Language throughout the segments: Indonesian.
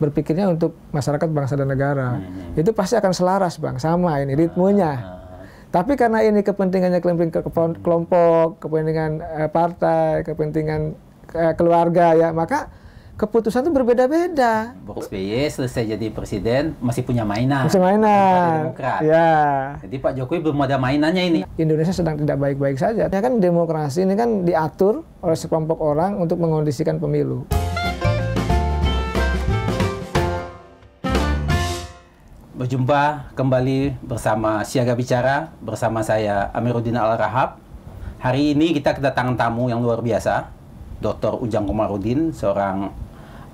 berpikirnya untuk masyarakat bangsa dan negara. Hmm. Itu pasti akan selaras bang, sama ini ritmenya. Ah. Tapi karena ini kepentingannya kelompok, kelompok, kepentingan eh, partai, kepentingan eh, keluarga ya, maka keputusan itu berbeda-beda. SBY selesai jadi presiden masih punya mainan. Masih mainan. Demokrat. Ya. Jadi Pak Jokowi belum ada mainannya ini. Indonesia sedang tidak baik-baik saja. Ya kan demokrasi ini kan diatur oleh sekelompok orang untuk mengondisikan pemilu. berjumpa kembali bersama Siaga Bicara bersama saya Amiruddin Al-Rahab. Hari ini kita kedatangan tamu yang luar biasa, Dr. Ujang Komarudin, seorang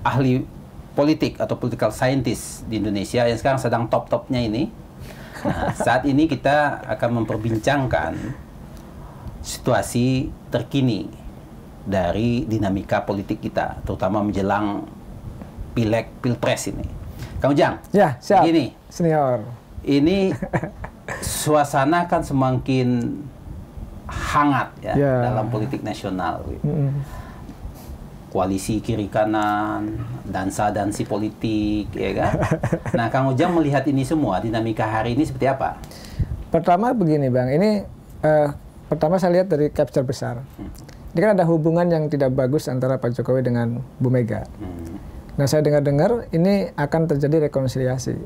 ahli politik atau political scientist di Indonesia yang sekarang sedang top-topnya ini. Nah, saat ini kita akan memperbincangkan situasi terkini dari dinamika politik kita, terutama menjelang pileg pilpres ini. Kang Ujang. Ya, siap. Begini. Senior. Ini suasana kan semakin hangat ya yeah. dalam politik nasional. Mm -hmm. Koalisi kiri kanan, dansa dansi politik, ya kan. nah, Kang Ujang melihat ini semua dinamika hari ini seperti apa? Pertama begini, Bang. Ini uh, pertama saya lihat dari capture besar. Hmm. Ini kan ada hubungan yang tidak bagus antara Pak Jokowi dengan Bu Mega. Hmm Nah saya dengar-dengar ini akan terjadi rekonsiliasi.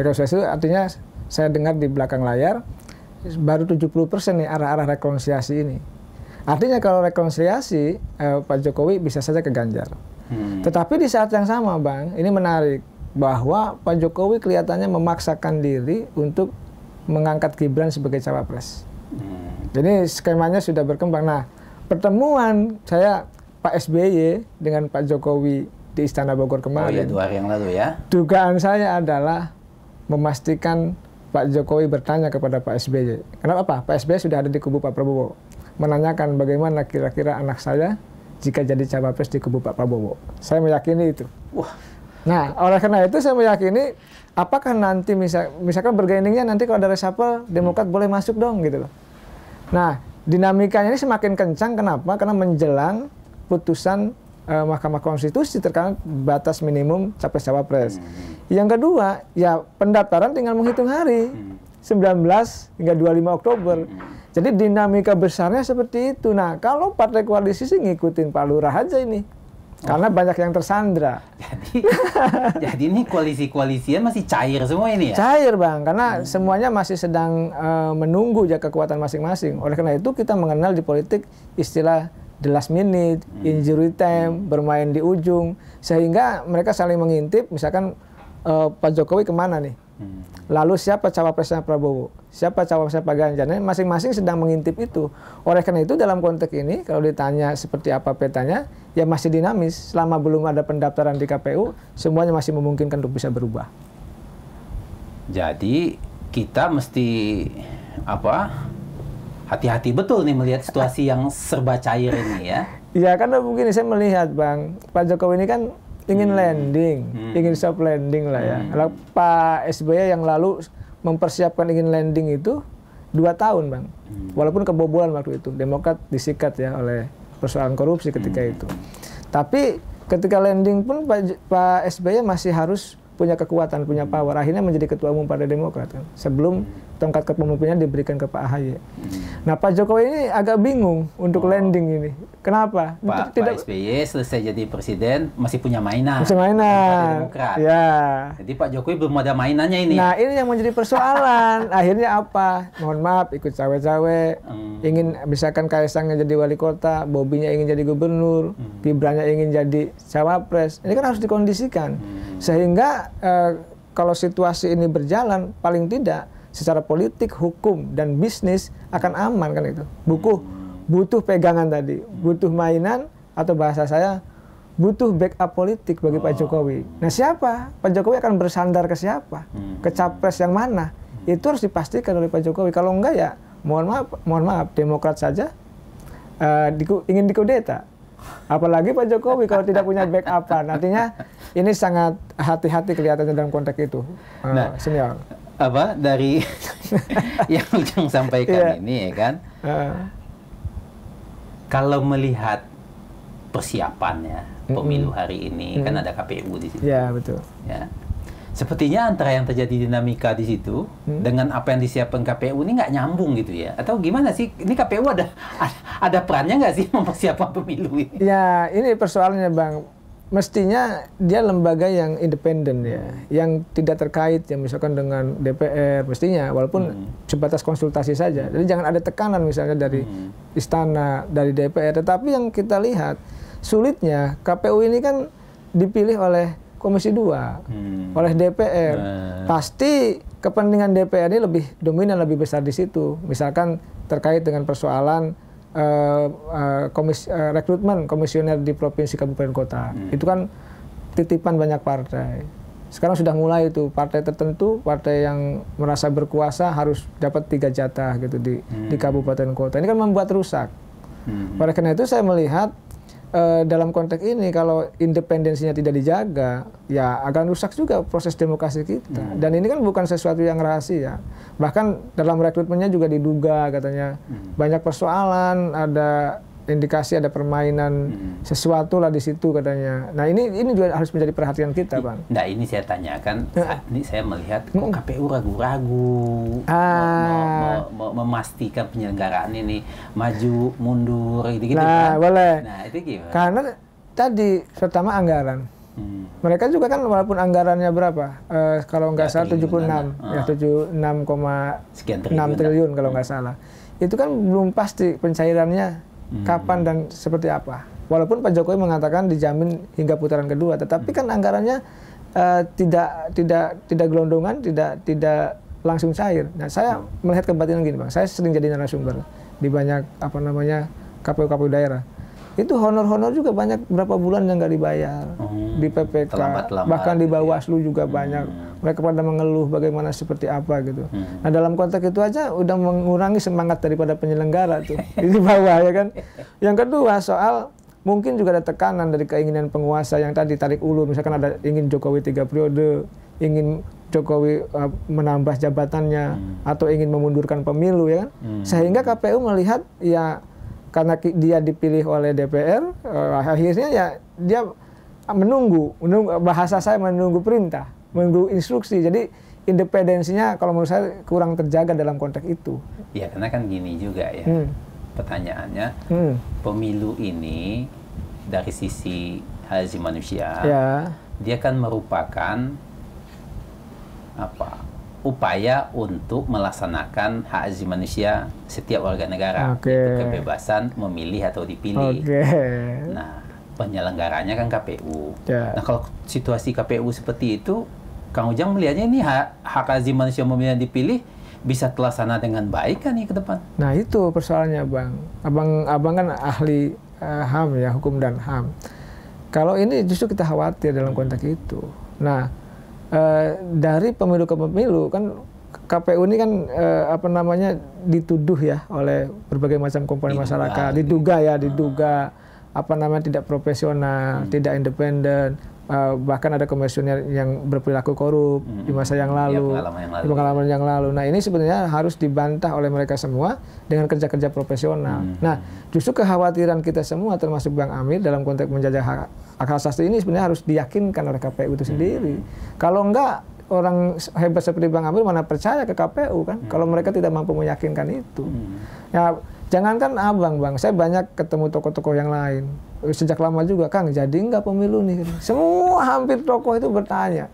Rekonsiliasi itu artinya saya dengar di belakang layar baru 70% nih arah-arah rekonsiliasi ini. Artinya kalau rekonsiliasi eh, Pak Jokowi bisa saja ke Ganjar. Hmm. Tetapi di saat yang sama Bang, ini menarik bahwa Pak Jokowi kelihatannya memaksakan diri untuk mengangkat Gibran sebagai cawapres. Hmm. Jadi skemanya sudah berkembang. Nah, pertemuan saya Pak SBY dengan Pak Jokowi di Istana Bogor kemarin. Oh iya, dua hari yang lalu ya. Dugaan saya adalah memastikan Pak Jokowi bertanya kepada Pak SBY. Kenapa? Pak SBY sudah ada di kubu Pak Prabowo. Menanyakan bagaimana kira-kira anak saya jika jadi cawapres di kubu Pak Prabowo. Saya meyakini itu. Wah. Nah, oleh karena itu saya meyakini apakah nanti misal, misalkan bergainingnya nanti kalau ada reshuffle Demokrat hmm. boleh masuk dong gitu loh. Nah, dinamikanya ini semakin kencang kenapa? Karena menjelang putusan eh, Mahkamah Konstitusi terkait batas minimum capres cawapres. Hmm. Yang kedua, ya pendaftaran tinggal menghitung hari. Hmm. 19 hingga 25 Oktober. Jadi dinamika besarnya seperti itu. Nah, kalau partai koalisi sih ngikutin Pak Lurah aja ini. Oh. Karena banyak yang tersandra. Jadi, jadi ini koalisi-koalisian masih cair semua ini ya? Cair bang, karena hmm. semuanya masih sedang uh, menunggu ya kekuatan masing-masing. Oleh karena itu kita mengenal di politik istilah the last minute, hmm. injury time, bermain di ujung, sehingga mereka saling mengintip, misalkan uh, Pak Jokowi kemana nih? Hmm. Lalu siapa cawapresnya Prabowo? Siapa cawapresnya Pak Ganjar? Nah, masing-masing sedang mengintip itu. Oleh karena itu dalam konteks ini kalau ditanya seperti apa petanya, ya masih dinamis. Selama belum ada pendaftaran di KPU, semuanya masih memungkinkan untuk bisa berubah. Jadi kita mesti apa? hati-hati betul nih melihat situasi yang serba cair ini ya. Ya karena mungkin saya melihat Bang, Pak Jokowi ini kan ingin hmm. landing, hmm. ingin soft landing lah ya. Hmm. Pak SBY yang lalu mempersiapkan ingin landing itu dua tahun Bang. Hmm. Walaupun kebobolan waktu itu, Demokrat disikat ya oleh persoalan korupsi ketika hmm. itu. Tapi ketika landing pun Pak, Pak SBY masih harus punya kekuatan, punya hmm. power. Akhirnya menjadi ketua umum Partai Demokrat kan. Sebelum hmm tongkat kepemimpinan diberikan ke Pak Ahy. Hmm. Nah Pak Jokowi ini agak bingung untuk oh. landing ini. Kenapa? Pak, Tidak... Pak SBY selesai jadi presiden masih punya mainan. Masih mainan. Demokrat. Ya. Jadi Pak Jokowi belum ada mainannya ini. Nah ini yang menjadi persoalan. Akhirnya apa? Mohon maaf ikut cawe-cawe. Hmm. Ingin misalkan Kaisangnya jadi wali kota, Bobinya ingin jadi gubernur, hmm. Gibranya ingin jadi cawapres. Ini kan harus dikondisikan. Hmm. Sehingga eh, kalau situasi ini berjalan paling tidak secara politik, hukum dan bisnis akan aman kan itu. Buku butuh pegangan tadi, butuh mainan atau bahasa saya butuh backup politik bagi oh. Pak Jokowi. Nah siapa? Pak Jokowi akan bersandar ke siapa? Hmm. Ke capres yang mana? Hmm. Itu harus dipastikan oleh Pak Jokowi. Kalau enggak ya mohon maaf, mohon maaf Demokrat saja uh, diku, ingin dikudeta. Apalagi Pak Jokowi kalau tidak punya backup, nantinya ini sangat hati-hati kelihatannya dalam konteks itu. Uh, nah, eh, senior apa dari yang Ujang sampaikan yeah. ini ya kan. Uh. Kalau melihat persiapannya pemilu mm -hmm. hari ini mm -hmm. kan ada KPU di situ. Ya yeah, betul. Ya. Sepertinya antara yang terjadi dinamika di situ hmm. dengan apa yang disiapkan KPU ini nggak nyambung gitu ya? Atau gimana sih? Ini KPU ada ada, ada perannya nggak sih mempersiapkan pemilu ini? Ya ini persoalannya bang mestinya dia lembaga yang independen ya, yang tidak terkait ya misalkan dengan DPR mestinya walaupun hmm. sebatas konsultasi saja. Jadi jangan ada tekanan misalnya dari hmm. istana, dari DPR. Tetapi yang kita lihat sulitnya KPU ini kan dipilih oleh Komisi 2, hmm. oleh DPR. Nah. Pasti kepentingan DPR ini lebih dominan, lebih besar di situ. Misalkan terkait dengan persoalan uh, uh, komis, uh, rekrutmen komisioner di provinsi kabupaten kota. Hmm. Itu kan titipan banyak partai. Sekarang sudah mulai itu partai tertentu, partai yang merasa berkuasa harus dapat tiga jatah gitu di hmm. di kabupaten kota. Ini kan membuat rusak. Hmm. Oleh karena itu saya melihat uh, dalam konteks ini kalau independensinya tidak dijaga, ya akan rusak juga proses demokrasi kita. Hmm. Dan ini kan bukan sesuatu yang rahasia. Bahkan dalam rekrutmennya juga diduga katanya hmm. banyak persoalan, ada indikasi ada permainan hmm. sesuatu lah di situ katanya. Nah ini ini juga harus menjadi perhatian kita, bang. Nah ini saya tanyakan. Saat ini saya melihat kok hmm. KPU ragu-ragu ah. mau, mau, memastikan penyelenggaraan ini maju mundur gitu-gitu. Nah kan? boleh. Nah itu gimana? Karena tadi pertama anggaran. Hmm. Mereka juga kan walaupun anggarannya berapa, uh, kalau nggak ya, salah 76, enam ah. ya 76, enam triliun, triliun kalau nggak hmm. salah. Itu kan belum pasti pencairannya hmm. kapan dan seperti apa. Walaupun Pak Jokowi mengatakan dijamin hingga putaran kedua, tetapi hmm. kan anggarannya uh, tidak tidak tidak gelondongan, tidak tidak langsung cair. Nah, saya hmm. melihat kebatinan gini, Bang. Saya sering jadi narasumber di banyak apa namanya KPU-KPU daerah itu honor-honor juga banyak berapa bulan yang nggak dibayar hmm. di PPK terlambat, terlambat, bahkan di gitu ya. Bawaslu juga hmm. banyak mereka pada mengeluh bagaimana seperti apa gitu hmm. nah dalam konteks itu aja udah mengurangi semangat daripada penyelenggara tuh di bawah ya kan yang kedua soal mungkin juga ada tekanan dari keinginan penguasa yang tadi tarik ulur misalkan ada ingin Jokowi tiga periode ingin Jokowi uh, menambah jabatannya hmm. atau ingin memundurkan pemilu ya kan hmm. sehingga KPU melihat ya karena dia dipilih oleh DPR uh, eh, akhirnya ya dia menunggu, menunggu bahasa saya menunggu perintah menunggu instruksi jadi independensinya kalau menurut saya kurang terjaga dalam konteks itu ya karena kan gini juga ya hmm. pertanyaannya hmm. pemilu ini dari sisi hazi manusia ya. dia kan merupakan apa upaya untuk melaksanakan hak asasi manusia setiap warga negara okay. yaitu kebebasan memilih atau dipilih. Okay. Nah, penyelenggaranya kan KPU. Yeah. Nah, kalau situasi KPU seperti itu, Kang Ujang melihatnya ini hak, hak asasi manusia memilih dan dipilih bisa terlaksana dengan baik kan ya ke depan? Nah, itu persoalannya, Bang. Abang abang kan ahli uh, HAM ya, hukum dan HAM. Kalau ini justru kita khawatir dalam konteks itu. Nah, uh, dari pemilu ke pemilu kan KPU ini kan eh, apa namanya dituduh ya oleh berbagai macam komponen diduga, masyarakat, diduga ya, ah. diduga apa namanya tidak profesional, hmm. tidak independen, Eh, bahkan ada komisioner yang berperilaku korup hmm. di masa yang iya, lalu, ya, pengalaman yang lalu, pengalaman iya. yang lalu. Nah ini sebenarnya harus dibantah oleh mereka semua dengan kerja-kerja profesional. hmm. Nah justru kekhawatiran kita semua termasuk Bang Amir dalam konteks menjajah hak, asasi ini sebenarnya harus diyakinkan oleh KPU itu hmm. sendiri. hmm. Kalau enggak orang hebat seperti Bang Amir mana percaya ke KPU kan? Hmm. Kalau mereka tidak mampu meyakinkan itu, hmm. ya Jangankan abang bang, saya banyak ketemu tokoh-tokoh yang lain. Sejak lama juga, Kang, jadi nggak pemilu nih? Semua hampir tokoh itu bertanya.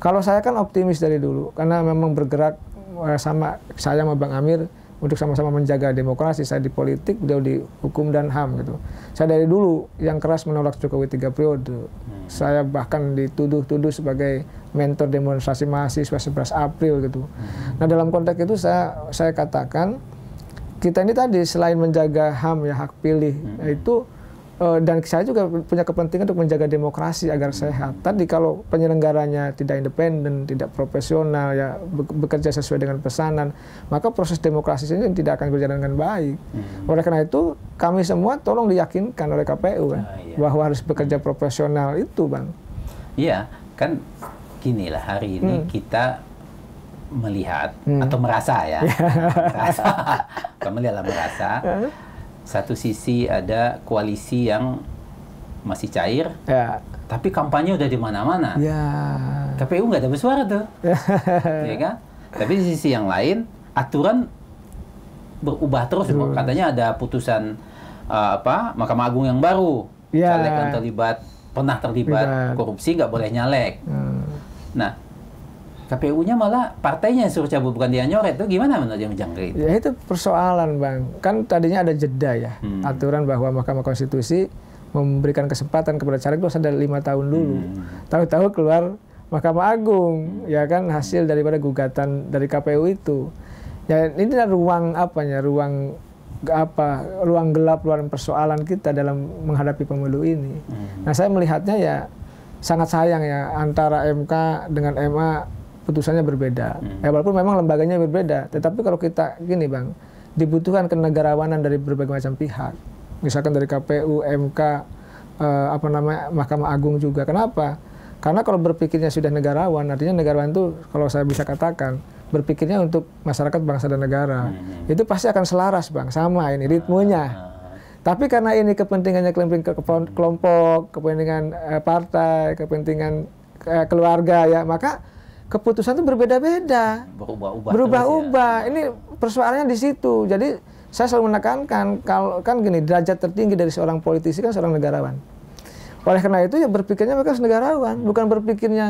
Kalau saya kan optimis dari dulu, karena memang bergerak eh, sama saya sama Bang Amir untuk sama-sama menjaga demokrasi. Saya di politik, beliau di hukum dan HAM gitu. Saya dari dulu yang keras menolak Jokowi tiga periode. Hmm. Saya bahkan dituduh-tuduh sebagai mentor demonstrasi mahasiswa 11 April gitu. Hmm. Nah dalam konteks itu saya saya katakan kita ini tadi selain menjaga HAM ya hak pilih hmm. Nah itu eh, dan saya juga punya kepentingan untuk menjaga demokrasi agar sehat. Tadi kalau penyelenggaranya tidak independen, tidak profesional, ya bekerja sesuai dengan pesanan, maka proses demokrasi ini tidak akan berjalan dengan baik. Hmm. Oleh karena itu, kami semua tolong diyakinkan oleh KPU kan, uh, yeah. Iya. bahwa harus bekerja hmm. profesional itu, bang. Iya, kan Inilah hari ini hmm. kita melihat hmm. atau merasa ya, merasa, lihatlah lihatlah merasa. Satu sisi ada koalisi yang masih cair, ya. tapi kampanye udah di mana-mana. Ya. KPU nggak ada bersuara tuh, ya kan? Tapi di sisi yang lain aturan berubah terus. Uh. Katanya ada putusan uh, apa Mahkamah Agung yang baru, ya. caleg yang terlibat pernah terlibat ya. korupsi nggak boleh nyalek. Hmm. Nah KPU-nya malah partainya yang suruh cabut bukan dia nyoret itu gimana menurut yang jangkrik? Ya itu persoalan bang. Kan tadinya ada jeda ya hmm. aturan bahwa Mahkamah Konstitusi memberikan kesempatan kepada caleg itu ada lima tahun dulu. Hmm. Tahu-tahu keluar Mahkamah Agung ya kan hasil daripada gugatan dari KPU itu. Ya ini adalah ruang apanya ruang apa ruang gelap ruang persoalan kita dalam menghadapi pemilu ini. Hmm. Nah saya melihatnya ya sangat sayang ya antara MK dengan MA putusannya berbeda. Hmm. Ya, walaupun memang lembaganya berbeda, tetapi kalau kita gini bang, dibutuhkan kenegarawanan dari berbagai macam pihak. Misalkan dari KPU, MK, eh, apa namanya Mahkamah Agung juga. Kenapa? Karena kalau berpikirnya sudah negarawan, artinya negarawan itu kalau saya bisa katakan berpikirnya untuk masyarakat bangsa dan negara, hmm. hmm. itu pasti akan selaras bang, sama ini ritmenya. Ah. Tapi karena ini kepentingannya kelompok, kepentingan eh, partai, kepentingan eh, keluarga ya, maka keputusan itu berbeda-beda. Berubah-ubah. Ya. Ini persoalannya di situ. Jadi saya selalu menekankan kalau kan gini derajat tertinggi dari seorang politisi kan seorang negarawan. Oleh karena itu ya berpikirnya mereka negarawan, negarawan, bukan berpikirnya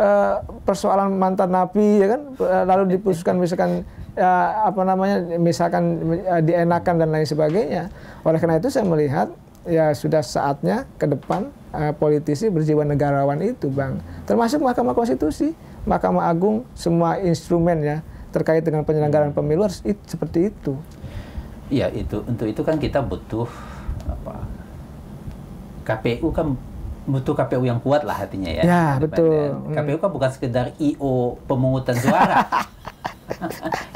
uh, persoalan mantan napi ya kan eh, lalu diputuskan misalkan ya, apa namanya misalkan ya, dienakan dan lain sebagainya. Oleh karena itu saya melihat ya sudah saatnya ke depan politisi berjiwa negarawan itu, Bang. Termasuk Mahkamah Konstitusi Mahkamah Agung semua instrumennya terkait dengan penyelenggaraan pemilu harus it, seperti itu. Ya itu untuk itu kan kita butuh apa KPU kan butuh KPU yang kuat lah hatinya ya. Ya betul. KPU hmm. kan bukan sekedar IO pemungutan suara.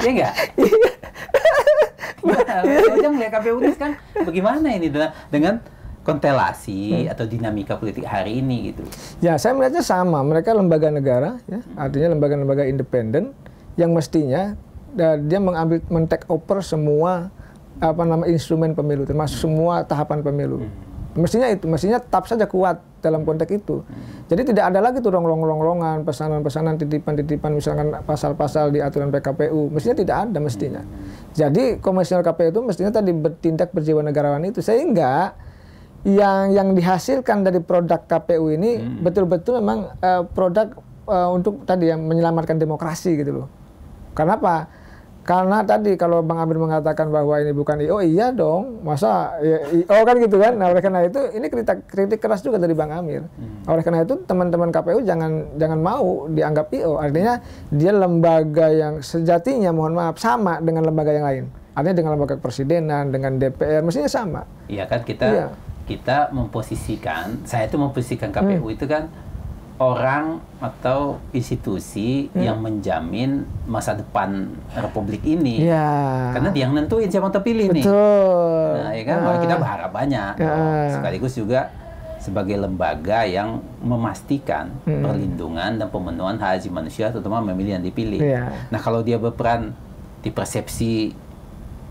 Iya enggak? Iya. iya jangan melihat KPU ini kan bagaimana ini dengan, dengan kontelasi hmm. atau dinamika politik hari ini gitu. Ya, saya melihatnya sama. Mereka lembaga negara, ya, artinya lembaga-lembaga independen yang mestinya ya, dia mengambil mentek take over semua apa nama instrumen pemilu, termasuk hmm. semua tahapan pemilu. Hmm. Mestinya itu, mestinya tetap saja kuat dalam konteks itu. Hmm. Jadi tidak ada lagi tuh rongrongan pesanan-pesanan, titipan-titipan, misalkan pasal-pasal di aturan PKPU. Mestinya tidak ada mestinya. Hmm. Jadi komisioner KPU itu mestinya tadi bertindak berjiwa negarawan itu. Sehingga yang yang dihasilkan dari produk KPU ini betul hmm. betul-betul memang uh, produk uh, untuk tadi yang menyelamatkan demokrasi gitu loh. Kenapa? Karena tadi kalau Bang Amir mengatakan bahwa ini bukan IO, iya dong. Masa ya, IO kan gitu kan. Nah, oleh karena itu ini kritik kritik keras juga dari Bang Amir. Hmm. Oleh karena itu teman-teman KPU jangan jangan mau dianggap IO. Artinya dia lembaga yang sejatinya mohon maaf sama dengan lembaga yang lain. Artinya dengan lembaga presidenan, dengan DPR, mestinya sama. Iya kan kita iya kita memposisikan, saya itu memposisikan KPU hmm. itu kan orang atau institusi hmm. yang menjamin masa depan republik ini. Ya. Karena dia yang nentuin siapa yang terpilih nih. Nah, ya kan uh. kita ah. berharap banyak. Uh. sekaligus juga sebagai lembaga yang memastikan hmm. perlindungan dan pemenuhan hak asasi manusia terutama memilih yang dipilih. Ya. Nah, kalau dia berperan di persepsi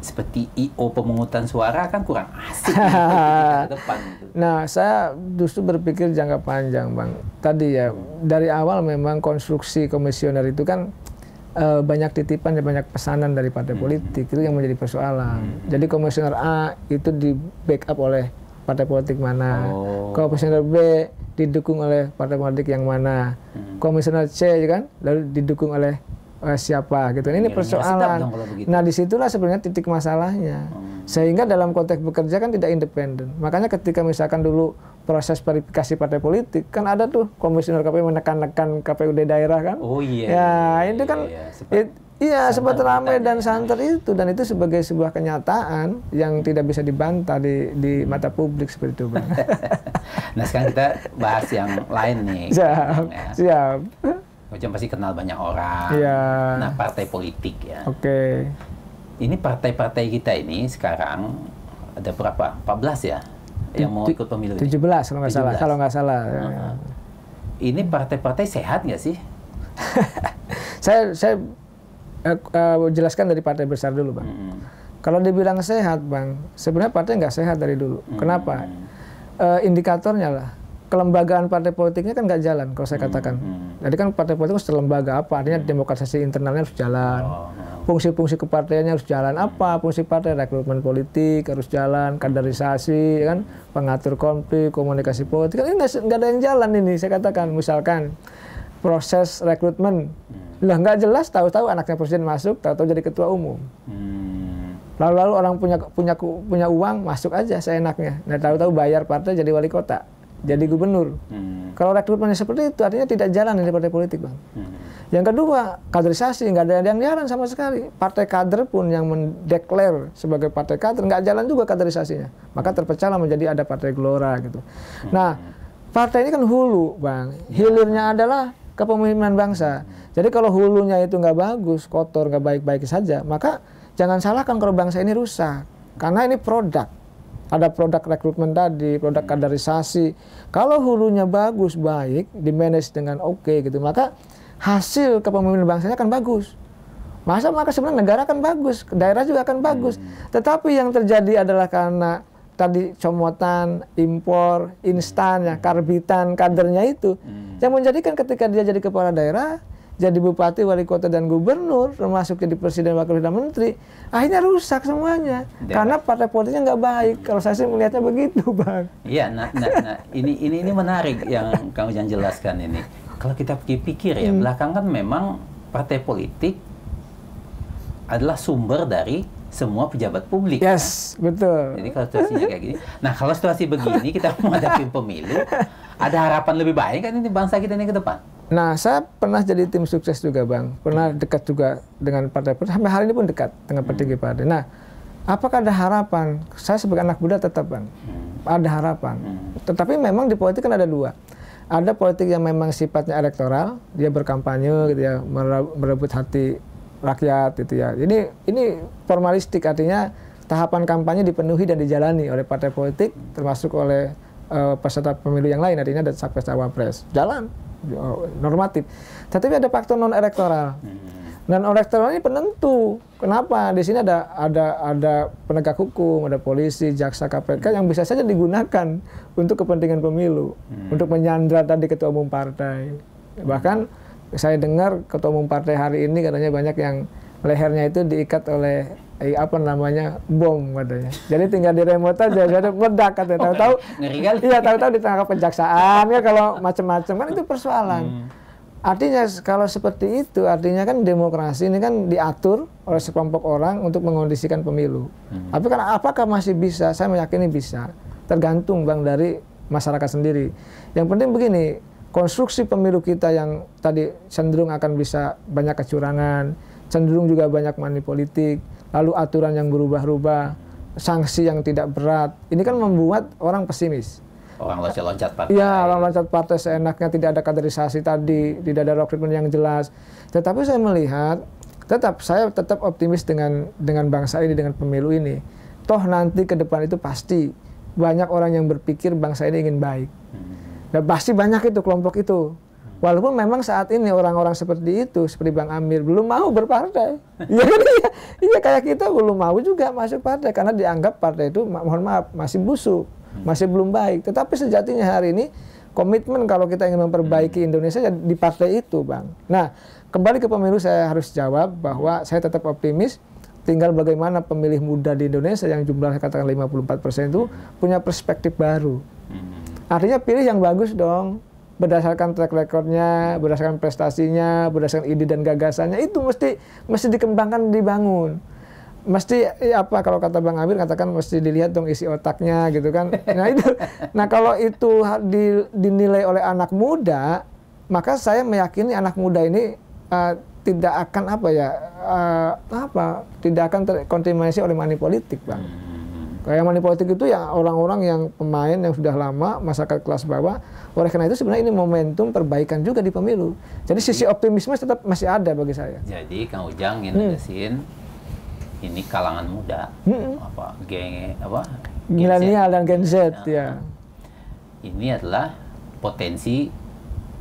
seperti IO pemungutan suara kan kurang asik gitu, gitu, gitu, depan. Nah, saya justru berpikir jangka panjang, Bang. Tadi ya, dari awal memang konstruksi komisioner itu kan e, banyak titipan dan banyak pesanan dari partai hmm. politik itu yang menjadi persoalan. Hmm. Jadi komisioner A itu di backup oleh partai politik mana. Oh. Komisioner B didukung oleh partai politik yang mana. Hmm. Komisioner C ya kan lalu didukung oleh eh, siapa gitu. Ini iya, iya. persoalan. Nah, disitulah sebenarnya titik masalahnya. Hmm. Sehingga dalam konteks bekerja kan tidak independen. Makanya ketika misalkan dulu proses verifikasi partai politik kan ada tuh komisioner KPU menekan-nekan KPUD daerah kan. Oh iya. Ya, iya, itu kan iya, iya. Iya, sempat ramai dan santer itu dan itu sebagai sebuah kenyataan yang tidak bisa dibantah di di mata publik seperti itu, Bang. nah, sekarang kita bahas yang lain nih. Siap. Ya. Siap. Ojan pasti kenal banyak orang. Yeah. Nah, partai politik ya. Oke. Okay. Ini partai-partai kita ini sekarang ada berapa? 14 ya? Yang mau ikut pemilu 17 ini? kalau nggak salah. Kalau nggak salah. Uh ya. -huh. Ini partai-partai sehat nggak sih? saya saya uh, uh, jelaskan dari partai besar dulu, Bang. Hmm. Kalau dibilang sehat, Bang, sebenarnya partai nggak sehat dari dulu. Hmm. Kenapa? Uh, indikatornya lah kelembagaan partai politiknya kan nggak jalan kalau saya hmm, katakan. Hmm, Jadi kan partai politik harus terlembaga apa? Artinya hmm. internalnya harus jalan. Oh, oh. Fungsi-fungsi kepartainya harus jalan apa? Hmm. Fungsi partai rekrutmen politik harus jalan, kaderisasi ya kan, pengatur konflik, komunikasi politik. ini kan nggak ada yang jalan ini saya katakan. Misalkan proses rekrutmen. Hmm. Lah nggak jelas tahu-tahu anaknya presiden masuk, tahu-tahu jadi ketua umum. lalu lalu orang punya punya punya uang masuk aja seenaknya nah tahu tahu bayar partai jadi wali kota jadi gubernur. Hmm. Kalau rekrutmennya seperti itu, artinya tidak jalan dari partai politik, Bang. Hmm. Yang kedua, kaderisasi. Nggak ada yang jalan sama sekali. Partai kader pun yang mendeklar sebagai partai kader, nggak jalan juga kaderisasinya. Maka hmm. terpecahlah menjadi ada partai gelora, gitu. Hmm. Nah, partai ini kan hulu, Bang. Hilirnya hmm. adalah kepemimpinan bangsa. Hmm. Jadi kalau hulunya itu nggak bagus, kotor, nggak baik-baik saja, maka jangan salahkan kalau bangsa ini rusak. Karena ini produk ada produk rekrutmen tadi, produk hmm. kaderisasi. Kalau hulunya bagus, baik, dimanage dengan oke okay, gitu, maka hasil kepemimpinan bangsanya akan bagus. Masa maka sebenarnya negara akan bagus, daerah juga akan bagus. Hmm. Tetapi yang terjadi adalah karena tadi comotan, impor, instan, ya, hmm. karbitan, kadernya itu. Hmm. Yang menjadikan ketika dia jadi kepala daerah, jadi bupati, wali kota dan gubernur, termasuk jadi presiden, wakil dan menteri, akhirnya rusak semuanya. Ya. Karena partai politiknya nggak baik. Kalau saya sih melihatnya begitu, bang. Iya, nah, nah, nah ini ini ini menarik yang kamu jangan jelaskan ini. Kalau kita pikir ya, hmm. belakang kan memang partai politik adalah sumber dari semua pejabat publik. Kan? Yes, kan? betul. Jadi kalau situasinya kayak gini, nah kalau situasi begini kita menghadapi pemilu, ada harapan lebih baik kan ini bangsa kita ini ke depan? Nah, saya pernah jadi tim sukses juga, Bang. Pernah dekat juga dengan partai politik. Sampai hari ini pun dekat dengan petinggi hmm. partai. Nah, apakah ada harapan? Saya sebagai anak muda tetap, Bang. Hmm. Ada harapan. Hmm. Tetapi memang di politik kan ada dua. Ada politik yang memang sifatnya elektoral, dia berkampanye gitu ya, merebut hati rakyat gitu ya. Ini ini formalistik artinya tahapan kampanye dipenuhi dan dijalani oleh partai politik termasuk oleh uh, peserta pemilu yang lain artinya ada capres cawapres. Jalan normatif. Tetapi ada faktor non elektoral. Hmm. Non elektoral ini penentu. Kenapa? Di sini ada ada ada penegak hukum, ada polisi, jaksa, KPK hmm. yang bisa saja digunakan untuk kepentingan pemilu, hmm. untuk menyandra tadi ketua umum partai. Bahkan saya dengar ketua umum partai hari ini katanya banyak yang lehernya itu diikat oleh eh, apa namanya bom katanya. Jadi tinggal di remote aja jadi meledak katanya. Oh, tahu-tahu iya tahu-tahu ditangkap kejaksaan ya kalau macam-macam kan itu persoalan. Hmm. Artinya kalau seperti itu artinya kan demokrasi ini kan diatur oleh sekelompok orang untuk mengondisikan pemilu. Hmm. Tapi kan apakah masih bisa? Saya meyakini bisa. Tergantung bang dari masyarakat sendiri. Yang penting begini, konstruksi pemilu kita yang tadi cenderung akan bisa banyak kecurangan, cenderung juga banyak money politik, lalu aturan yang berubah-ubah, sanksi yang tidak berat. Ini kan membuat orang pesimis. Orang loncat-loncat partai. Iya orang loncat partai seenaknya, tidak ada kaderisasi tadi, tidak ada rekrutmen yang jelas. Tetapi saya melihat, tetap saya tetap optimis dengan dengan bangsa ini, dengan pemilu ini. Toh nanti ke depan itu pasti banyak orang yang berpikir bangsa ini ingin baik. Hmm. Dan pasti banyak itu kelompok itu. Walaupun memang saat ini orang-orang seperti itu, seperti Bang Amir, belum mau berpartai. Iya kan? Iya. iya kayak kita belum mau juga masuk partai karena dianggap partai itu, mohon maaf, masih busuk, hmm. masih belum baik. Tetapi sejatinya hari ini komitmen kalau kita ingin memperbaiki hmm. Indonesia ya di partai itu, Bang. Nah, kembali ke pemilu saya harus jawab bahwa saya tetap optimis tinggal bagaimana pemilih muda di Indonesia yang jumlahnya katakan 54% itu punya perspektif baru. Hmm. Artinya pilih yang bagus dong berdasarkan track recordnya, berdasarkan prestasinya, berdasarkan ide dan gagasannya itu mesti mesti dikembangkan, dibangun mesti ya apa kalau kata Bang Amir katakan mesti dilihat dong isi otaknya gitu kan. Nah itu, nah kalau itu di, dinilai oleh anak muda, maka saya meyakini anak muda ini uh, tidak akan apa ya uh, apa tidak akan terkontaminasi oleh money politik bang. Hmm. Kayak money politik itu ya orang-orang yang pemain yang sudah lama, masyarakat kelas bawah. Oleh karena itu sebenarnya ini momentum perbaikan juga di pemilu. Jadi sisi optimisme tetap masih ada bagi saya. Jadi Kang Ujang ingin hmm. ini kalangan muda, hmm. apa geng apa? Milenial dan Gen Z, nah. ya. Ini adalah potensi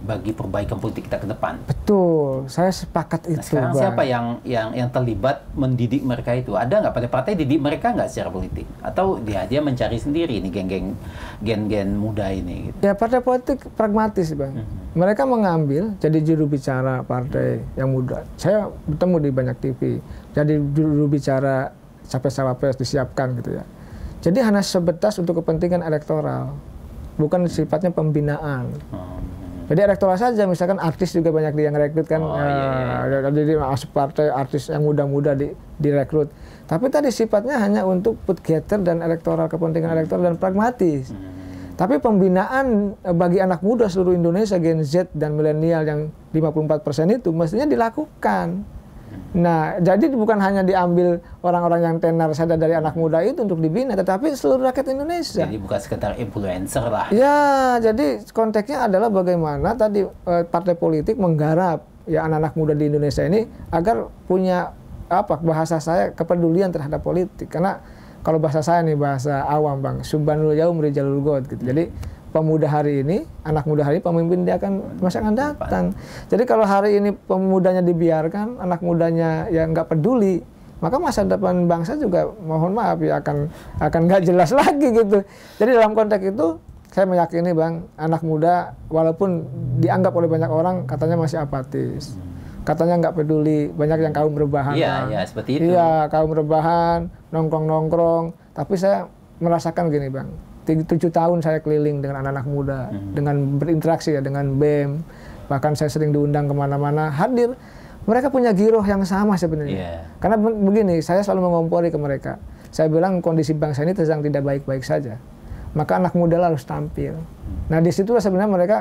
bagi perbaikan politik kita ke depan. Betul, saya sepakat nah, itu. sekarang bang. siapa yang yang yang terlibat mendidik mereka itu? Ada nggak pada partai didik mereka nggak secara politik? Atau dia dia mencari sendiri ini geng-geng gen-gen muda ini? Gitu. Ya partai politik pragmatis bang. -hmm. Mereka mengambil jadi juru bicara partai -hmm. yang muda. Saya bertemu di banyak TV. Jadi juru bicara capres-cawapres disiapkan gitu ya. Jadi hanya sebetas untuk kepentingan elektoral, bukan sifatnya pembinaan. -hmm jadi elektoral saja, misalkan artis juga banyak yang rekrut kan. Oh, iya, iya. iya. Nah, jadi masuk partai artis yang muda-muda di, direkrut. Tapi tadi sifatnya hanya untuk put getter dan elektoral kepentingan hmm. elektoral dan pragmatis. Hmm. Tapi pembinaan eh, bagi anak muda seluruh Indonesia Gen Z dan milenial yang 54% itu mestinya dilakukan. Nah, jadi bukan hanya diambil orang-orang yang tenar sadar dari anak muda itu untuk dibina, tetapi seluruh rakyat Indonesia. Jadi bukan sekedar influencer lah. Ya, jadi konteksnya adalah bagaimana tadi eh, partai politik menggarap ya anak-anak muda di Indonesia ini agar punya apa bahasa saya kepedulian terhadap politik. Karena kalau bahasa saya nih bahasa awam bang, subhanul jauh merijalul god gitu. Jadi pemuda hari ini, anak muda hari ini, pemimpin dia akan masa akan datang. Jadi kalau hari ini pemudanya dibiarkan, anak mudanya yang nggak peduli, maka masa depan bangsa juga mohon maaf ya akan akan nggak jelas lagi gitu. Jadi dalam konteks itu saya meyakini bang anak muda walaupun dianggap oleh banyak orang katanya masih apatis. Katanya nggak peduli, banyak yang kaum rebahan. Iya, iya, seperti itu. Iya, kaum rebahan, nongkrong-nongkrong. Tapi saya merasakan gini, Bang tujuh tahun saya keliling dengan anak-anak muda, hmm. dengan berinteraksi ya dengan BEM, bahkan saya sering diundang kemana-mana hadir. Mereka punya giroh yang sama sebenarnya. Yeah. Karena begini, saya selalu mengompori ke mereka. Saya bilang kondisi bangsa ini sedang tidak baik-baik saja. Maka anak muda harus tampil. Nah di situ sebenarnya mereka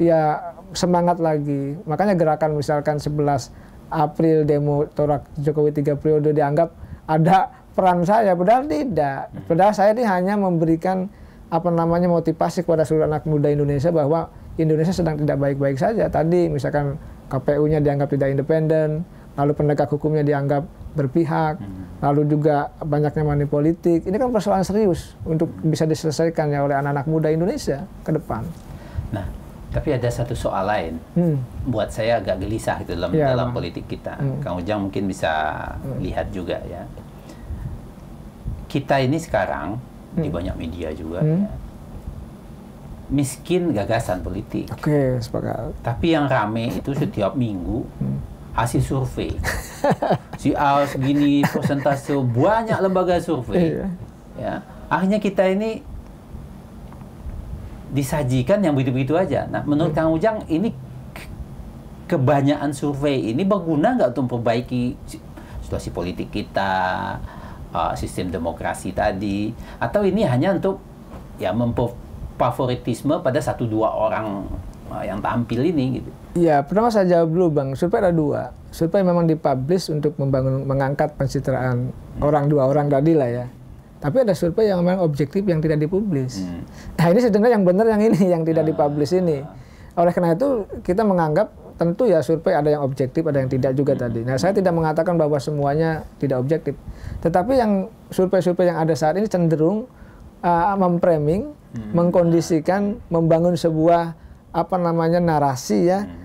ya semangat lagi. Makanya gerakan misalkan 11 April demo torak Jokowi tiga periode dianggap ada peran saya, padahal tidak. Hmm. Padahal saya ini hanya memberikan apa namanya motivasi kepada seluruh anak muda Indonesia bahwa Indonesia sedang tidak baik-baik saja. Tadi misalkan KPU-nya dianggap tidak independen, lalu penegak hukumnya dianggap berpihak, hmm. lalu juga banyaknya money politik. Ini kan persoalan serius untuk hmm. bisa diselesaikan ya oleh anak-anak muda Indonesia ke depan. Nah, tapi ada satu soal lain hmm. buat saya agak gelisah itu dalam ya, dalam politik kita. Hmm. Kang Ujang mungkin bisa hmm. lihat juga ya. Kita ini sekarang hmm. di banyak media juga. Hmm. Ya. Miskin gagasan politik. Oke, okay, sepakat. Tapi yang rame itu setiap minggu hmm. hasil survei. si A segini persentase banyak lembaga survei. Iya. Ya. Akhirnya kita ini disajikan yang begitu-begitu aja. Nah, menurut hmm. Kang Ujang ini kebanyakan survei ini berguna nggak untuk memperbaiki situasi politik kita, uh, sistem demokrasi tadi atau ini hanya untuk ya memfavoritisme pada satu dua orang uh, yang tampil ini gitu. Ya, pertama saya jawab dulu Bang. Survei ada dua. Survei memang dipublish untuk membangun mengangkat pencitraan hmm. orang dua orang tadi lah ya. Tapi ada survei yang memang objektif yang tidak dipublish. Hmm. Nah, ini sebenarnya yang benar yang ini yang tidak ah. dipublish ini. Oleh karena itu kita menganggap tentu ya survei ada yang objektif, ada yang tidak juga tadi. Nah, saya tidak mengatakan bahwa semuanya tidak objektif. Tetapi yang survei-survei yang ada saat ini cenderung uh, memframing, hmm. mengkondisikan, membangun sebuah apa namanya narasi ya. Hmm.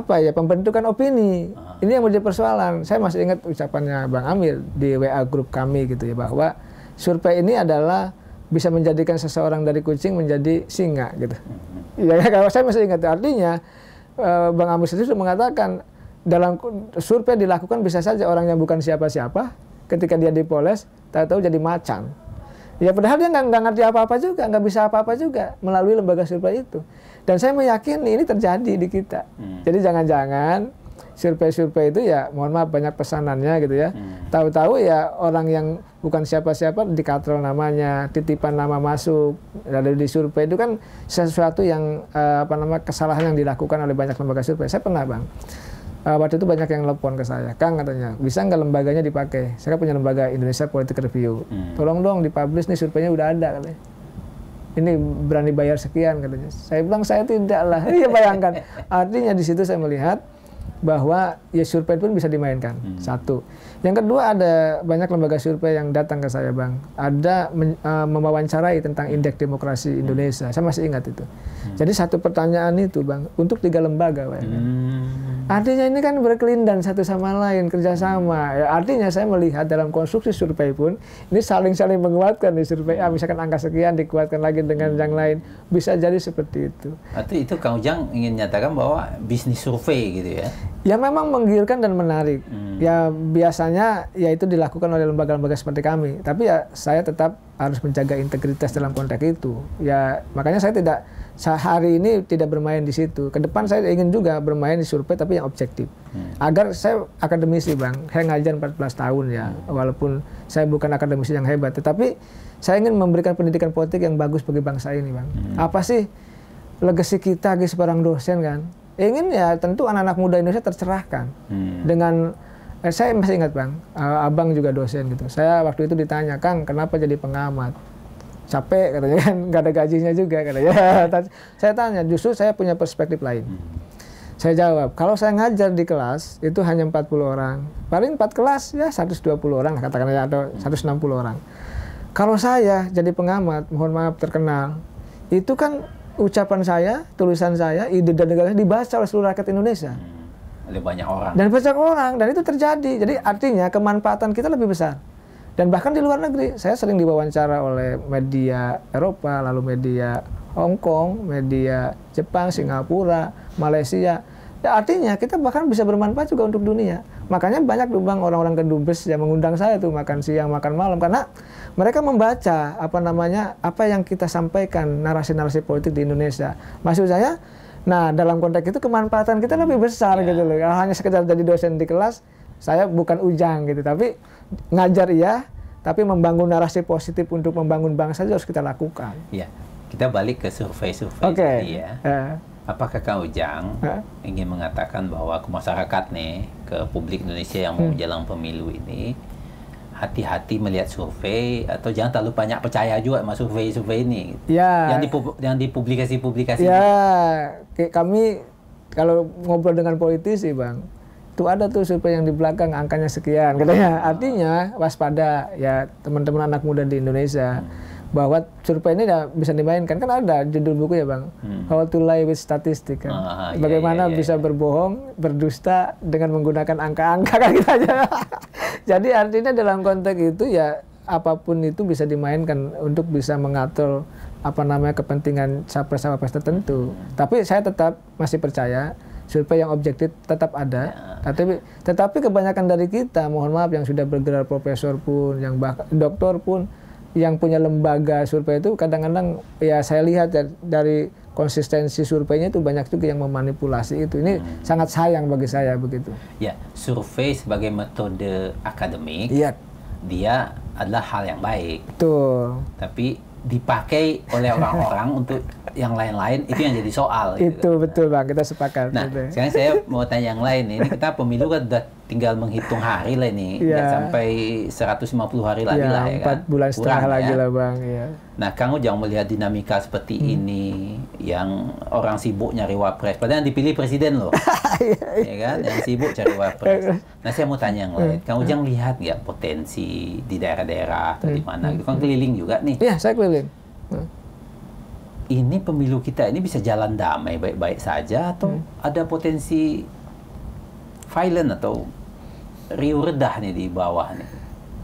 Apa ya pembentukan opini. Ah. Ini yang menjadi persoalan. Saya masih ingat ucapannya Bang Amir di WA grup kami gitu ya bahwa survei ini adalah bisa menjadikan seseorang dari kucing menjadi singa gitu. Hmm. Iya, ya, kalau saya masih ingat artinya Eh, Bang Amus itu mengatakan dalam survei dilakukan bisa saja orang yang bukan siapa-siapa ketika dia dipoles tak tahu jadi macan. Ya padahal dia nggak ngerti apa-apa juga, nggak bisa apa-apa juga melalui lembaga survei itu. Dan saya meyakini ini terjadi di kita. Hmm. Jadi jangan-jangan survei-survei itu ya mohon maaf banyak pesanannya gitu ya. Hmm. Tahu-tahu ya orang yang bukan siapa-siapa dikatrol namanya, titipan nama masuk, lalu di survei itu kan sesuatu yang uh, apa nama kesalahan yang dilakukan oleh banyak lembaga survei. Saya pernah bang. Uh, waktu itu banyak yang telepon ke saya, Kang katanya, bisa nggak lembaganya dipakai? Saya kan punya lembaga Indonesia Political Review, hmm. tolong dong dipublish nih surveinya udah ada katanya ini berani bayar sekian katanya. Saya bilang saya tidak lah. Iya bayangkan. Artinya di situ saya melihat bahwa ya survei pun bisa dimainkan. Hmm. Satu. Yang kedua ada banyak lembaga survei yang datang ke saya bang. Ada uh, mewawancarai tentang indeks demokrasi hmm. Indonesia. Saya masih ingat itu. Hmm. Jadi satu pertanyaan itu bang untuk tiga lembaga bang. Hmm. Artinya ini kan berkelindan satu sama lain kerjasama. Hmm. Ya, artinya saya melihat dalam konstruksi survei pun ini saling-saling menguatkan di survei. Ah, misalkan angka sekian dikuatkan lagi dengan yang lain bisa jadi seperti itu. Arti itu Kang Ujang ingin nyatakan bahwa bisnis survei gitu ya? Ya memang menggiurkan dan menarik. Hmm. Ya biasanya sebenarnya ya itu dilakukan oleh lembaga-lembaga seperti kami. Tapi ya saya tetap harus menjaga integritas dalam konteks itu. Ya makanya saya tidak sehari ini tidak bermain di situ. Ke depan saya ingin juga bermain di survei tapi yang objektif. Hmm. Agar saya akademisi bang, saya ngajar 14 tahun ya. Hmm. Walaupun saya bukan akademisi yang hebat, tetapi saya ingin memberikan pendidikan politik yang bagus bagi bangsa ini bang. Hmm. Apa sih legasi kita sebagai seorang dosen kan? Ingin ya tentu anak-anak muda Indonesia tercerahkan hmm. dengan Eh, saya masih ingat bang, uh, abang juga dosen gitu. Saya waktu itu ditanya, Kang kenapa jadi pengamat? Capek katanya kan, nggak ada gajinya juga katanya. saya tanya, justru saya punya perspektif lain. Hmm. Saya jawab, kalau saya ngajar di kelas itu hanya 40 orang. Paling 4 kelas ya 120 orang, katakan katakanlah ya, atau 160 orang. Kalau saya jadi pengamat, mohon maaf terkenal, itu kan ucapan saya, tulisan saya, ide dan negara dibaca oleh seluruh rakyat Indonesia. Hmm oleh banyak orang. Dan banyak orang, dan itu terjadi. Jadi artinya kemanfaatan kita lebih besar. Dan bahkan di luar negeri, saya sering diwawancara oleh media Eropa, lalu media Hong Kong, media Jepang, Singapura, Malaysia. Ya, artinya kita bahkan bisa bermanfaat juga untuk dunia. Makanya banyak lubang orang-orang kedubes yang mengundang saya tuh makan siang, makan malam karena mereka membaca apa namanya apa yang kita sampaikan narasi-narasi politik di Indonesia. Maksud saya Nah, dalam konteks itu kemanfaatan kita lebih besar yeah. gitu loh. Kalau hanya sekedar jadi dosen di kelas, saya bukan ujang gitu, tapi ngajar iya, tapi membangun narasi positif untuk membangun bangsa itu harus kita lakukan. Iya. Kita balik ke survei-survei okay. tadi ya. Uh. Apakah Kang Ujang uh. ingin mengatakan bahwa ke masyarakat nih, ke publik Indonesia yang mau hmm. menjelang pemilu ini, hati-hati melihat survei atau jangan terlalu banyak percaya juga sama survei-survei ini ya. yang di yang dipublikasi-publikasi ya ini. kami kalau ngobrol dengan politisi bang itu ada tuh survei yang di belakang angkanya sekian katanya artinya waspada ya teman-teman anak muda di Indonesia hmm bahwa survei ini ya bisa dimainkan kan ada judul buku ya bang hmm. How to Lie with Statistics kan ah, iya, bagaimana iya, iya, bisa iya. berbohong berdusta dengan menggunakan angka-angka kan kita gitu aja jadi artinya dalam konteks itu ya apapun itu bisa dimainkan untuk bisa mengatur apa namanya kepentingan capres-capres tertentu hmm. tapi saya tetap masih percaya survei yang objektif tetap ada. Ya. Tapi tetapi kebanyakan dari kita, mohon maaf yang sudah bergelar profesor pun, yang bahkan doktor pun yang punya lembaga survei itu kadang-kadang ya saya lihat ya, dari konsistensi surveinya itu banyak juga yang memanipulasi itu. Ini hmm. sangat sayang bagi saya begitu. Ya, survei sebagai metode akademik. Ya. Dia adalah hal yang baik. Betul. Tapi dipakai oleh orang-orang untuk yang lain-lain itu yang jadi soal. Gitu. Itu betul bang, kita sepakat. Nah, sekarang saya mau tanya yang lain. Ini kita pemilu kan sudah tinggal menghitung hari lah ini, ya. nggak sampai 150 hari lagi ya, lah ya 4 kan. bulan Kurang lagi ya. lah Bang. Ya. Nah kamu jangan melihat dinamika seperti hmm. ini, yang orang sibuk nyari wapres, padahal yang dipilih presiden loh. Iya, ya kan, iya. yang sibuk cari wapres. Nah saya mau tanya yang lain, hmm. kamu jangan hmm. lihat nggak potensi di daerah-daerah atau hmm. di mana gitu? hmm. kan keliling juga nih. Iya, saya keliling. Hmm ini pemilu kita ini bisa jalan damai baik-baik saja atau hmm. ada potensi violent atau riuh redah nih di bawah nih.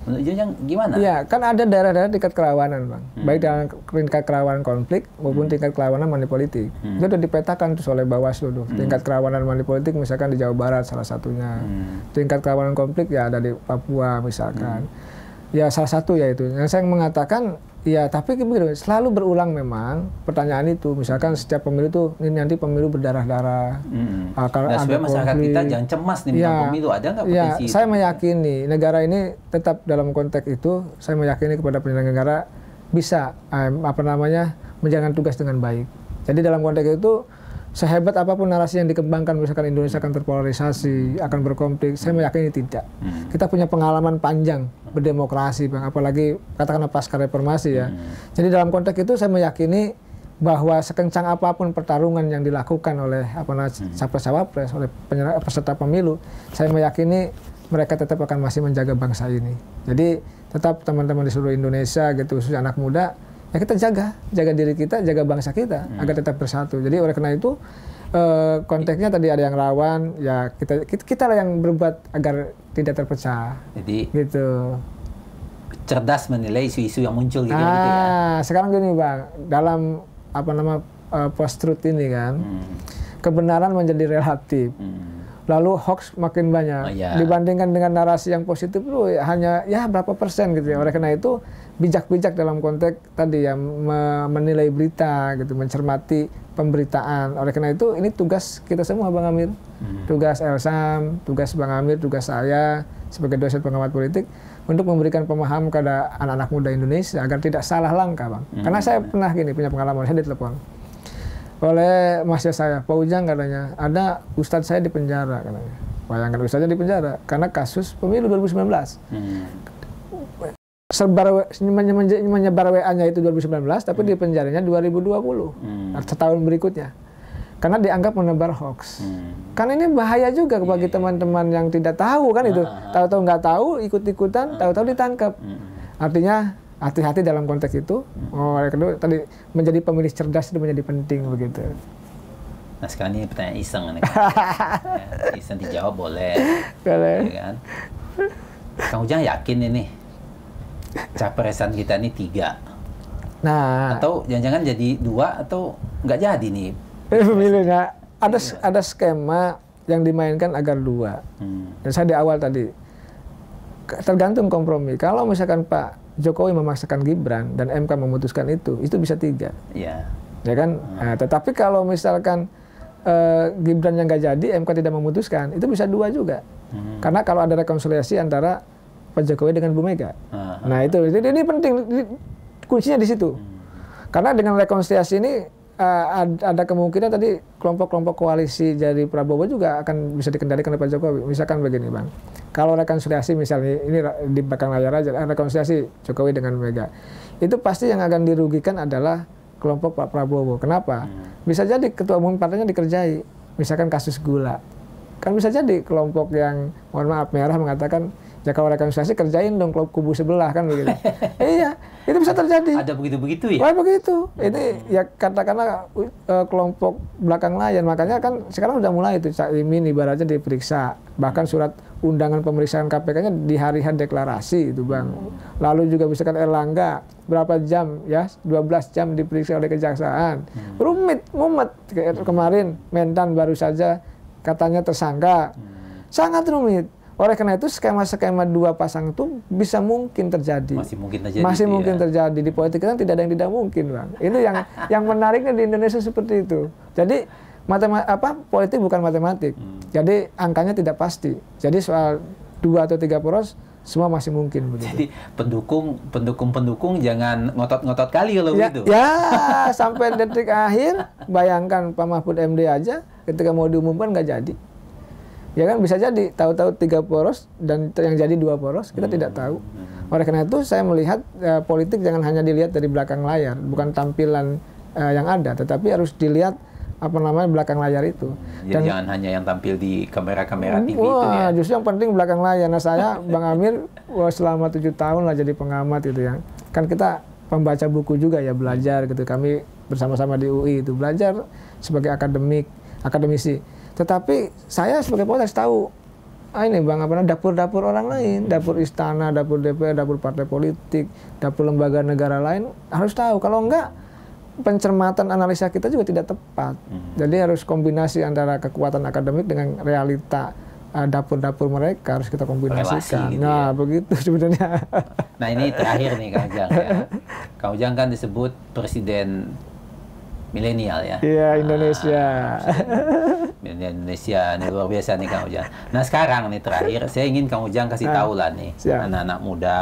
Menurut gimana? Ya, kan ada daerah-daerah tingkat kerawanan, Bang. Hmm. Baik dalam tingkat kerawanan konflik maupun hmm. tingkat kerawanan manipolitik. Hmm. Itu sudah dipetakan tuh oleh Bawaslu tuh. Hmm. Tingkat kerawanan manipolitik misalkan di Jawa Barat salah satunya. Hmm. Tingkat kerawanan konflik ya ada di Papua misalkan. Hmm. Ya salah satu ya itu. Yang saya mengatakan Iya, tapi begini, selalu berulang memang pertanyaan itu. Misalkan setiap pemilu itu ini nanti pemilu berdarah-darah. Hmm. Ah, nah, supaya masyarakat kita jangan cemas nih ya, pemilu ada nggak iya, potensi? Ya, saya meyakini negara ini tetap dalam konteks itu. Saya meyakini kepada penyelenggara bisa eh, apa namanya menjalankan tugas dengan baik. Jadi dalam konteks itu sehebat apapun narasi yang dikembangkan misalkan Indonesia akan terpolarisasi, akan berkonflik, saya meyakini tidak. Hmm. Kita punya pengalaman panjang berdemokrasi, Bang, apalagi katakanlah pasca reformasi ya. Hmm. Jadi dalam konteks itu saya meyakini bahwa sekencang apapun pertarungan yang dilakukan oleh apa namanya hmm. capres-cawapres oleh peserta pemilu, saya meyakini mereka tetap akan masih menjaga bangsa ini. Jadi tetap teman-teman di seluruh Indonesia gitu khususnya anak muda ya kita jaga, jaga diri kita, jaga bangsa kita hmm. agar tetap bersatu. Jadi oleh karena itu uh, konteksnya tadi ada yang rawan, ya kita kita lah yang berbuat agar tidak terpecah. Jadi gitu. Cerdas menilai isu-isu yang muncul gitu, Ah gitu ya. Ah, sekarang gini bang, dalam apa nama uh, eh, post truth ini kan, hmm. kebenaran menjadi relatif. Hmm lalu hoax makin banyak oh, yeah. dibandingkan dengan narasi yang positif itu ya, hanya ya berapa persen gitu ya oleh karena itu bijak-bijak dalam konteks tadi ya menilai berita gitu, mencermati pemberitaan. Oleh karena itu ini tugas kita semua Bang Amir. Hmm. Tugas Elsam, tugas Bang Amir, tugas saya sebagai dosen pengamat politik untuk memberikan pemaham kepada anak-anak muda Indonesia agar tidak salah langkah, Bang. Hmm. Karena saya pernah gini punya pengalaman saya ditelepon oleh mahasiswa saya, Pak Ujang katanya, ada ustadz saya di penjara katanya. Bayangkan ustadznya di penjara karena kasus pemilu 2019. Hmm serbar menyebar WA-nya itu 2019 tapi hmm. di penjaranya 2020 hmm. setahun berikutnya karena dianggap menebar hoax. Hmm. Karena ini bahaya juga bagi iya. teman-teman yang tidak tahu kan nah. itu ah, ah, ah. tahu-tahu nggak tahu ikut-ikutan tahu-tahu ditangkap. Hmm. Artinya hati-hati dalam konteks itu. Hmm. Oh, kedua tadi menjadi pemilih cerdas itu menjadi penting begitu. Nah sekarang ini pertanyaan iseng kan. iseng dijawab boleh. Boleh. Ya, kan? Kang Ujang yakin ini capresan kita ini tiga. Nah. Atau jangan-jangan jadi dua atau nggak jadi nih. Eh, Pemilunya ada iya. ada skema yang dimainkan agar dua. Hmm. Dan saya di awal tadi tergantung kompromi. Kalau misalkan Pak Jokowi memaksakan Gibran dan MK memutuskan itu, itu bisa tiga. Iya. Ya kan. Hmm. Nah, tetapi kalau misalkan eh, Gibran yang nggak jadi, MK tidak memutuskan, itu bisa dua juga. Hmm. Karena kalau ada rekonsiliasi antara Pak Jokowi dengan Bu Mega. Aha. Nah itu jadi ini penting kuncinya di situ. Hmm. Karena dengan rekonsiliasi ini uh, ada kemungkinan tadi kelompok-kelompok koalisi dari Prabowo juga akan bisa dikendalikan oleh Pak Jokowi. Misalkan begini bang, kalau rekonsiliasi misalnya ini di belakang layar aja rekonsiliasi Jokowi dengan Mega, itu pasti yang akan dirugikan adalah kelompok Pak Prabowo. Kenapa? Hmm. Bisa jadi ketua umum partainya dikerjai, misalkan kasus gula. Kan bisa jadi kelompok yang mohon maaf merah mengatakan Ya kalau kerjain dong klub kubu sebelah kan begitu. iya, itu bisa terjadi. Ada begitu-begitu ya? Wah begitu. Hmm. Ini ya katakanlah uh, kelompok belakang layan. Makanya kan sekarang sudah mulai itu Cak Imin ibaratnya diperiksa. Bahkan hmm. surat undangan pemeriksaan KPK-nya di hari hari deklarasi itu Bang. Hmm. Lalu juga misalkan Erlangga berapa jam ya 12 jam diperiksa oleh kejaksaan. Hmm. Rumit, mumet. Kemarin Mentan baru saja katanya tersangka. Hmm. Sangat rumit oleh karena itu skema-skema dua pasang itu bisa mungkin terjadi. Masih mungkin terjadi. Masih mungkin ya. terjadi di politik kita tidak ada yang tidak mungkin, Bang. Itu yang yang menariknya di Indonesia seperti itu. Jadi matematik apa politik bukan matematik. Hmm. Jadi angkanya tidak pasti. Jadi soal dua atau tiga poros semua masih mungkin begitu. Jadi pendukung pendukung pendukung jangan ngotot-ngotot kali kalau ya, begitu. Ya sampai detik akhir bayangkan Pak Mahfud MD aja ketika mau diumumkan nggak jadi ya kan bisa jadi tahu-tahu tiga poros dan yang jadi dua poros kita hmm. tidak tahu hmm. oleh karena itu saya melihat uh, politik jangan hanya dilihat dari belakang layar bukan tampilan uh, yang ada tetapi harus dilihat apa namanya belakang layar itu Jadi dan jangan hanya yang tampil di kamera-kamera hmm, TV wah, itu ya justru yang penting belakang layar nah saya Bang Amir wah, selama tujuh tahun lah jadi pengamat gitu ya kan kita pembaca buku juga ya belajar gitu kami bersama-sama di UI itu belajar sebagai akademik akademisi tetapi saya sebagai politis tahu ah ini bang apa dapur-dapur orang lain, dapur istana, dapur DPR, dapur partai politik, dapur lembaga negara lain harus tahu. Kalau enggak pencermatan analisa kita juga tidak tepat. Hmm. Jadi harus kombinasi antara kekuatan akademik dengan realita ah, dapur-dapur mereka harus kita kombinasikan. gitu ya. nah, ya. begitu sebenarnya. Nah, ini terakhir nih Kang Ujang ya. Kang Ujang kan disebut presiden milenial ya. Iya, ah, Indonesia. Milenial Indonesia ini luar biasa nih Kang Ujang. Nah, sekarang nih terakhir saya ingin Kang Ujang kasih ah, tahu lah nih anak-anak muda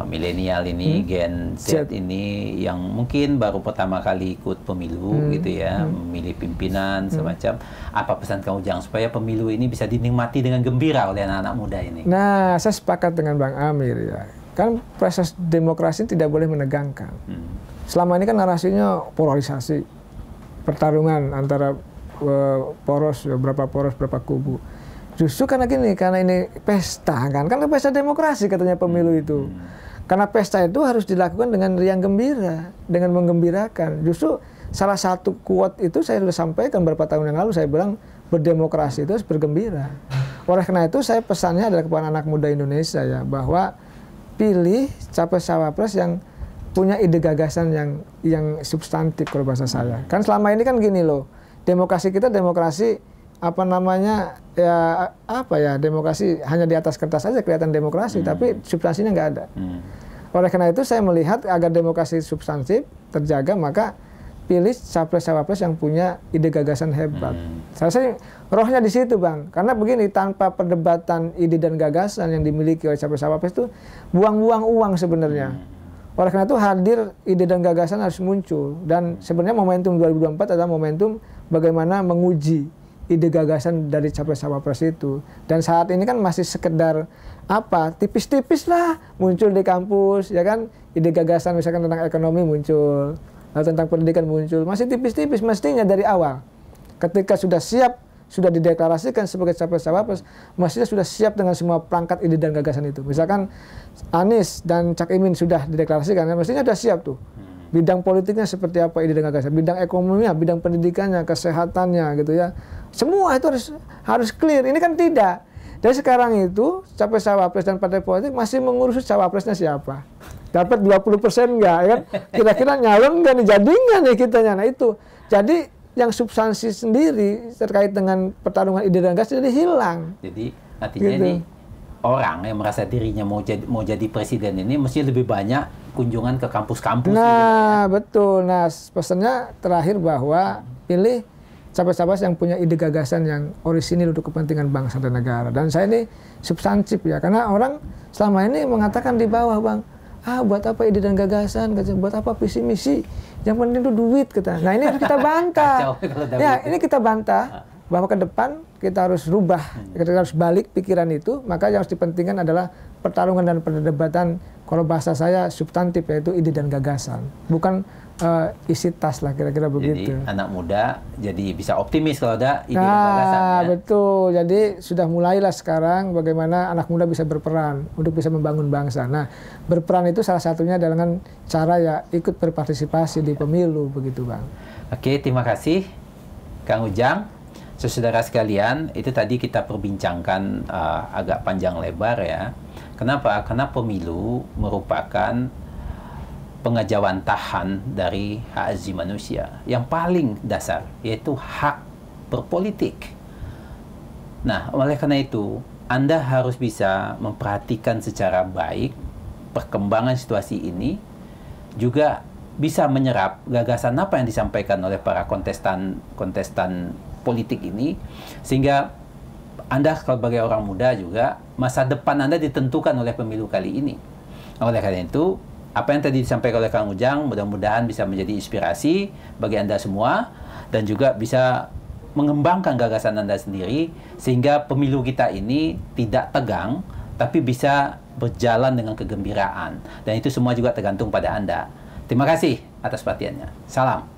eh, milenial ini hmm. Gen Z, Siap. ini yang mungkin baru pertama kali ikut pemilu hmm. gitu ya, hmm. memilih pimpinan hmm. semacam apa pesan Kang Ujang supaya pemilu ini bisa dinikmati dengan gembira oleh anak-anak muda ini. Nah, saya sepakat dengan Bang Amir ya. Kan proses demokrasi tidak boleh menegangkan. Hmm selama ini kan narasinya polarisasi, pertarungan antara uh, poros beberapa poros beberapa kubu. Justru karena gini, karena ini pesta kan, karena pesta demokrasi katanya pemilu hmm. itu. Karena pesta itu harus dilakukan dengan riang gembira, dengan menggembirakan. Justru salah satu kuat itu saya sudah sampaikan beberapa tahun yang lalu saya bilang berdemokrasi itu harus bergembira. Oleh karena itu saya pesannya adalah kepada anak muda Indonesia ya bahwa pilih capres cawapres yang punya ide gagasan yang yang substantif kalau bahasa saya. Kan selama ini kan gini loh, demokrasi kita demokrasi apa namanya ya apa ya demokrasi hanya di atas kertas saja kelihatan demokrasi hmm. tapi substansinya nggak ada. Hmm. Oleh karena itu saya melihat agar demokrasi substantif terjaga maka pilih capres-cawapres yang punya ide gagasan hebat. Hmm. Saya rasa rohnya di situ bang, karena begini tanpa perdebatan ide dan gagasan yang dimiliki oleh capres-cawapres itu buang-buang uang sebenarnya. Hmm. Oleh karena itu hadir ide dan gagasan harus muncul dan sebenarnya momentum 2024 adalah momentum bagaimana menguji ide gagasan dari capres cawapres itu. Dan saat ini kan masih sekedar apa tipis-tipis lah muncul di kampus ya kan ide gagasan misalkan tentang ekonomi muncul tentang pendidikan muncul masih tipis-tipis mestinya dari awal ketika sudah siap sudah dideklarasikan sebagai capres-cawapres, mestinya sudah siap dengan semua perangkat ide dan gagasan itu. Misalkan Anies dan Cak Imin sudah dideklarasikan, ya mestinya sudah siap tuh. Hmm. Bidang politiknya seperti apa ide dan gagasan, bidang ekonominya, bidang pendidikannya, kesehatannya gitu ya. Semua itu harus harus clear. Ini kan tidak. dari sekarang itu capres-cawapres dan partai politik masih mengurus cawapresnya siapa dapat 20 persen nggak ya kan kira-kira nyalon nggak nih jadi nggak nih kitanya nah itu jadi yang substansi sendiri terkait dengan pertarungan ide dan gas jadi hilang. Jadi artinya gitu. ini orang yang merasa dirinya mau jadi mau jadi presiden ini mesti lebih banyak kunjungan ke kampus-kampus. Gitu. Nah gitu. betul. Nah pesannya terakhir bahwa pilih capres-capres yang punya ide gagasan yang orisinil untuk kepentingan bangsa dan negara. Dan saya ini substansif ya, karena orang selama ini mengatakan di bawah bang, ah buat apa ide dan gagasan, buat apa visi misi, yang penting itu duit kita. Nah ini harus kita bantah. ya ini kita bantah ah. bahwa ke depan kita harus rubah, hmm. kita harus balik pikiran itu. Maka yang harus dipentingkan adalah pertarungan dan perdebatan kalau bahasa saya substantif yaitu ide dan gagasan, bukan uh, isi tas lah kira-kira begitu. Jadi anak muda jadi bisa optimis kalau ada ide nah, gagasan. Ya? betul. Jadi sudah mulailah sekarang bagaimana anak muda bisa berperan untuk bisa membangun bangsa. Nah, berperan itu salah satunya dengan cara ya ikut berpartisipasi di pemilu begitu, Bang. Oke, terima kasih Kang Ujang. Saudara sekalian, itu tadi kita perbincangkan uh, agak panjang lebar ya. Kenapa? Karena pemilu merupakan pengejauhan tahan dari hak asli manusia yang paling dasar yaitu hak berpolitik. Nah, oleh karena itu, Anda harus bisa memperhatikan secara baik perkembangan situasi ini juga bisa menyerap gagasan apa yang disampaikan oleh para kontestan kontestan politik ini sehingga Anda sebagai orang muda juga masa depan Anda ditentukan oleh pemilu kali ini. Oleh karena itu, apa yang tadi disampaikan oleh Kang Ujang mudah-mudahan bisa menjadi inspirasi bagi Anda semua dan juga bisa mengembangkan gagasan Anda sendiri sehingga pemilu kita ini tidak tegang tapi bisa berjalan dengan kegembiraan dan itu semua juga tergantung pada Anda. Terima kasih atas perhatiannya. Salam.